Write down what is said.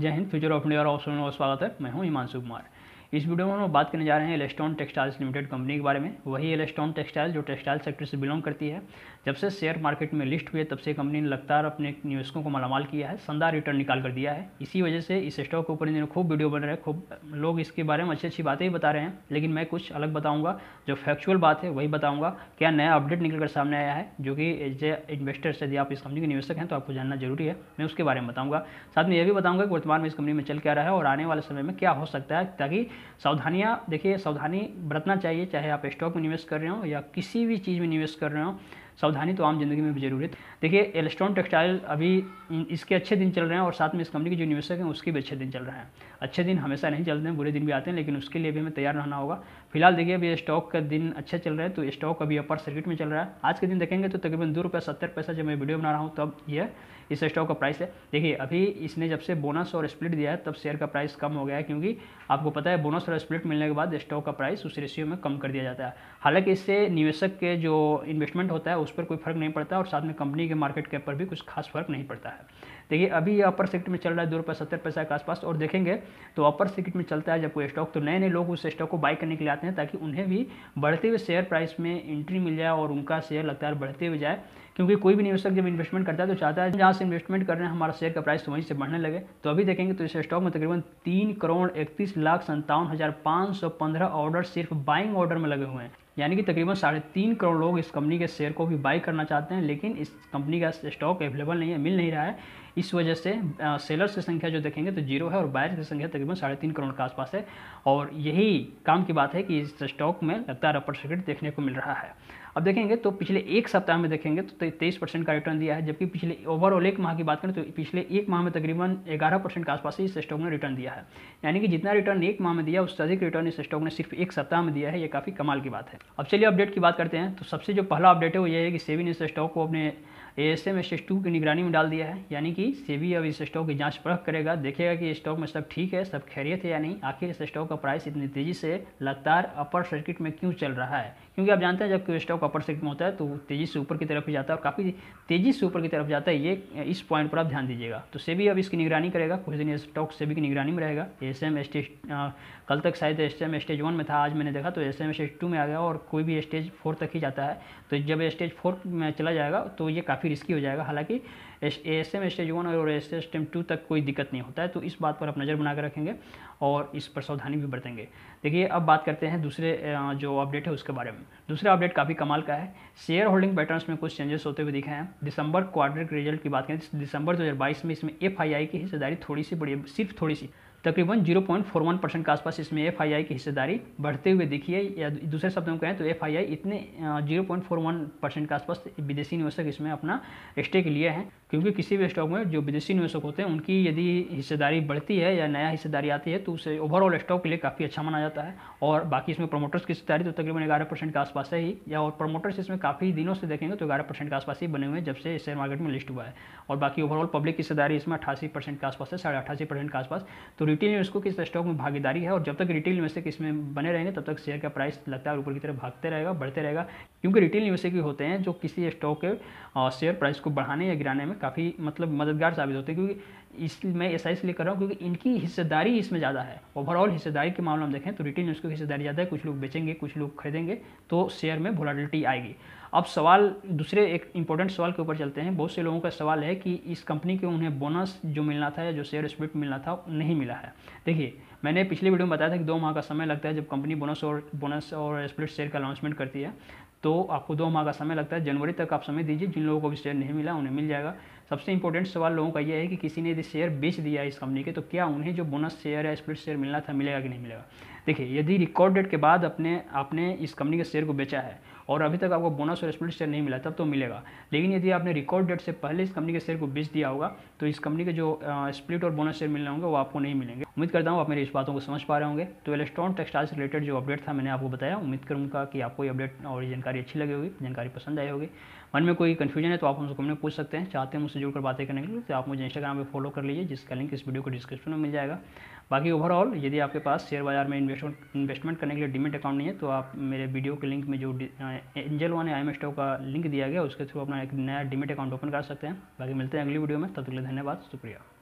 जय हिंद future of India और ऑप्शन में स्वागत है मैं हूं हिमांशु कुमार इस वीडियो में हम बात करने जा रहे हैं एलेस्टॉन टेक्सटाइल्स लिमिटेड कंपनी के बारे में वही एलेस्टॉन टेक्सटाइल जो टेक्सटाइल सेक्टर से बिलोंग करती है जब से शेयर मार्केट में लिस्ट हुए तब से कंपनी ने लगातार अपने निवेशकों को मालामाल किया है शानदार रिटर्न निकाल कर दिया है इसी वजह से इस स्टॉक के ऊपर इन खूब वीडियो बन रहे हैं खूब लोग इसके बारे में अच्छी अच्छी बातें ही बता रहे हैं लेकिन मैं कुछ अलग बताऊँगा जो फैक्चुअल बात है वही बताऊँगा क्या नया अपडेट निकल कर सामने आया है जो कि एज ए इन्वेस्टर्स यदि आप इस कंपनी के निवेशक हैं तो आपको जानना जरूरी है मैं उसके बारे में बताऊँगा साथ में यह भी बताऊँगा कि वर्तमान में इस कंपनी में चल क्या रहा है और आने वाले समय में क्या हो सकता है ताकि सावधानियाँ देखिए सावधानी बरतना चाहिए चाहे आप स्टॉक में निवेश कर रहे हो या किसी भी चीज़ में निवेश कर रहे हो सावधानी तो आम जिंदगी में भी जरूरी है देखिए एलस्टोन टेक्सटाइल अभी इसके अच्छे दिन चल रहे हैं और साथ में इस कंपनी के जो निवेशक हैं उसके भी अच्छे दिन चल रहे हैं अच्छे दिन हमेशा नहीं चलते हैं बुरे दिन भी आते हैं लेकिन उसके लिए भी हमें तैयार रहना होगा फिलहाल देखिए अभी स्टॉक का दिन अच्छा चल रहा है तो स्टॉक अभी अपर सर्किट में चल रहा है आज के दिन देखेंगे तो तकरीबन दो रुपये सत्तर पैसा जब मैं वीडियो बना रहा हूँ तब यह इस स्टॉक का प्राइस है देखिए अभी इसने जब से बोनस और स्प्लिट दिया है तब शेयर का प्राइस कम हो गया है क्योंकि आपको पता है बोनस और स्प्लिट मिलने के बाद स्टॉक का प्राइस उस रेशियो में कम कर दिया जाता है हालांकि इससे निवेशक के जो इन्वेस्टमेंट होता है उस पर कोई फर्क नहीं पड़ता और साथ में कंपनी के मार्केट कैप पर भी कुछ खास फर्क नहीं पड़ता है देखिए अभी ये अपर सेक्ट में चल रहा है दो रुपये सत्तर पैसा के आसपास और देखेंगे तो अपर सेक्ट में चलता है जब कोई स्टॉक तो नए नए लोग उस स्टॉक को बाय करने के लिए आते हैं ताकि उन्हें भी बढ़ते हुए शेयर प्राइस में एंट्री मिल जाए और उनका शेयर लगातार बढ़ते हुए जाए क्योंकि कोई भी निवेशक जब इन्वेस्टमेंट करता है तो चाहता है जहाँ से इन्वेस्टमेंट कर रहे हैं हमारा शेयर का प्राइस तो वहीं से बढ़ने लगे तो अभी देखेंगे तो इस स्टॉक में तकरीबन तीन करोड़ इकतीस लाख संतावन हज़ार पाँच सौ पंद्रह ऑर्डर सिर्फ बाइंग ऑर्डर में लगे हुए हैं यानी कि तकरीबन साढ़े तीन करोड़ लोग इस कंपनी के शेयर को भी बाई करना चाहते हैं लेकिन इस कंपनी का स्टॉक अवेलेबल नहीं है मिल नहीं रहा है इस वजह से सेलर्स की संख्या जो देखेंगे तो जीरो है और बायर्स की संख्या तकरीबन साढ़े तीन करोड़ के आसपास है और यही काम की बात है कि इस स्टॉक में लगातार अपर सर्किट देखने को मिल रहा है अब देखेंगे तो पिछले एक सप्ताह में देखेंगे तो तेईस परसेंट का रिटर्न दिया है जबकि पिछले ओवरऑल एक माह की बात करें तो पिछले एक माह में तकरीबन ग्यारह परसेंट के आसपास इस स्टॉक ने रिटर्न दिया है यानी कि जितना रिटर्न एक माह में दिया उससे अधिक रिटर्न इस स्टॉक ने सिर्फ एक सप्ताह में दिया है ये काफ़ी कमाल की बात है अब चलिए अपडेट की बात करते हैं तो सबसे जो पहला अपडेट है वो ये है कि सेविन इस स्टॉक को अपने एएसएम एस टू की निगरानी में डाल दिया है यानी कि सेबी अब इस स्टॉक की जांच परख करेगा देखेगा कि स्टॉक में सब मतलब ठीक है सब खैरियत है या नहीं आखिर इस स्टॉक का प्राइस इतनी तेज़ी से लगातार अपर सर्किट में क्यों चल रहा है क्योंकि आप जानते हैं जब कोई स्टॉक अपर सर्किट में होता है तो तेज़ी से ऊपर की तरफ ही जाता है और काफ़ी तेज़ी से ऊपर की तरफ जाता है ये इस पॉइंट पर आप ध्यान दीजिएगा तो सेबी अब इसकी निगरानी करेगा कुछ दिन स्टॉक सेबी की निगरानी में रहेगा एस एम स्टेज कल तक शायद एस एम स्टेज वन में था आज मैंने देखा तो एस एम स्टेज टू में आ गया और कोई भी स्टेज फोर तक ही जाता है तो जब स्टेज फोर में चला जाएगा तो ये काफ़ी काफ़ी रिस्की हो जाएगा हालांकि एस एम स्टेज वन और एस एस एम टू तक कोई दिक्कत नहीं होता है तो इस बात पर आप नज़र बनाकर रखेंगे और इस पर सावधानी भी बरतेंगे देखिए अब बात करते हैं दूसरे जो अपडेट है उसके बारे में दूसरा अपडेट काफ़ी कमाल का है शेयर होल्डिंग पैटर्न्स में कुछ चेंजेस होते हुए दिखे हैं दिसंबर क्वार्टर के रिजल्ट की बात करें दिसंबर तो दो में इसमें एफ की हिस्सेदारी थोड़ी सी बढ़ी सिर्फ थोड़ी सी तकरीबन 0.41 परसेंट के आसपास इसमें एफ की हिस्सेदारी बढ़ते हुए दिखी है या दूसरे शब्दों में कहें तो एफ इतने 0.41 परसेंट के आसपास विदेशी निवेशक इसमें अपना स्टेक लिए हैं क्योंकि किसी भी स्टॉक में जो विदेशी निवेशक होते हैं उनकी यदि हिस्सेदारी बढ़ती है या नया हिस्सेदारी आती है तो उसे ओवरऑल स्टॉक के लिए काफ़ी अच्छा माना जाता है और बाकी इसमें प्रमोटर्स की हिस्सेदारी तो तकरीबन ग्यारह परसेंट के आसपास है ही या और प्रमोटर्स इसमें काफ़ी दिनों से देखेंगे तो ग्यारह परसेंट के आसपास ही बने हुए हैं जब से शेयर मार्केट में लिस्ट हुआ है और बाकी ओवरऑल पब्लिक हिस्सेदारी इसमें अठासी परसेंट के आसपास है साढ़े अठासी परसेंट के आसपास तो रिटेल इन्वेस्टर किस स्टॉक में भागीदारी है और जब तक रिटेल इन्वेस्टर इसमें बने रहेंगे तब तक शेयर का प्राइस लगता है ऊपर की तरफ भागते रहेगा बढ़ते रहेगा क्योंकि रिटेल इन्वेस्टर ही होते हैं जो किसी स्टॉक के शेयर प्राइस को बढ़ाने या गिराने में काफ़ी मतलब मददगार साबित होते हैं क्योंकि इस मैं ऐसा इसलिए कर रहा हूँ क्योंकि इनकी हिस्सेदारी इसमें ज़्यादा है ओवरऑल हिस्सेदारी के मामले में देखें तो रिटेल इन्वेस्टर की हिस्सेदारी ज़्यादा है कुछ लोग बेचेंगे कुछ लोग खरीदेंगे तो शेयर में वोलाटिलिटी आएगी अब सवाल दूसरे एक इंपॉर्टेंट सवाल के ऊपर चलते हैं बहुत से लोगों का सवाल है कि इस कंपनी के उन्हें बोनस जो मिलना था या जो शेयर स्प्लिट मिलना था नहीं मिला है देखिए मैंने पिछले वीडियो में बताया था कि दो माह का समय लगता है जब कंपनी बोनस और बोनस और स्प्लिट शेयर का अनाउंसमेंट करती है तो आपको दो माह का समय लगता है जनवरी तक आप समय दीजिए जिन लोगों को भी शेयर नहीं मिला उन्हें मिल जाएगा सबसे इंपॉर्टेंट सवाल लोगों का यह है कि किसी ने यदि शेयर बेच दिया इस कंपनी के तो क्या उन्हें जो बोनस शेयर या स्प्लिट शेयर मिलना था मिलेगा कि नहीं मिलेगा देखिए यदि रिकॉर्ड डेट के बाद अपने आपने इस कंपनी के शेयर को बेचा है और अभी तक आपको बोनस और स्प्लिट शेयर नहीं मिला तब तो मिलेगा लेकिन यदि आपने रिकॉर्ड डेट से पहले इस कंपनी के शेयर को बेच दिया होगा तो इस कंपनी के जो स्प्लिट और बोनस शेयर मिलने होंगे वो आपको नहीं मिलेंगे उम्मीद करता हूँ आप मेरी इस बातों को समझ पा रहे होंगे तो इलेक्ट्रॉन टेक्सटाइल से रिलेटेड जो अपडेट था मैंने आपको बताया उम्मीद करूँगा कि आपको ये अपडेट और जानकारी अच्छी लगी होगी जानकारी पसंद आई होगी मन में कोई कन्फ्यूजन है तो आप हमसे कमेंट में पूछ सकते हैं चाहते हैं मुझसे जुड़कर बातें करने के लिए तो आप मुझे इंस्टाग्राम पर फॉलो कर लीजिए जिसका लिंक इस वीडियो को डिस्क्रिप्शन में मिल जाएगा बाकी ओवरऑल यदि आपके पास शेयर बाजार में इन्वेस्टमेंट करने के लिए डिमिट अकाउंट नहीं है तो आप मेरे वीडियो के लिंक में जो Angel One I M stock का लिंक दिया गया उसके थ्रू अपना एक नया डिमिट अकाउंट ओपन कर सकते हैं बाकी मिलते हैं अगली वीडियो में तब तक के लिए धन्यवाद शुक्रिया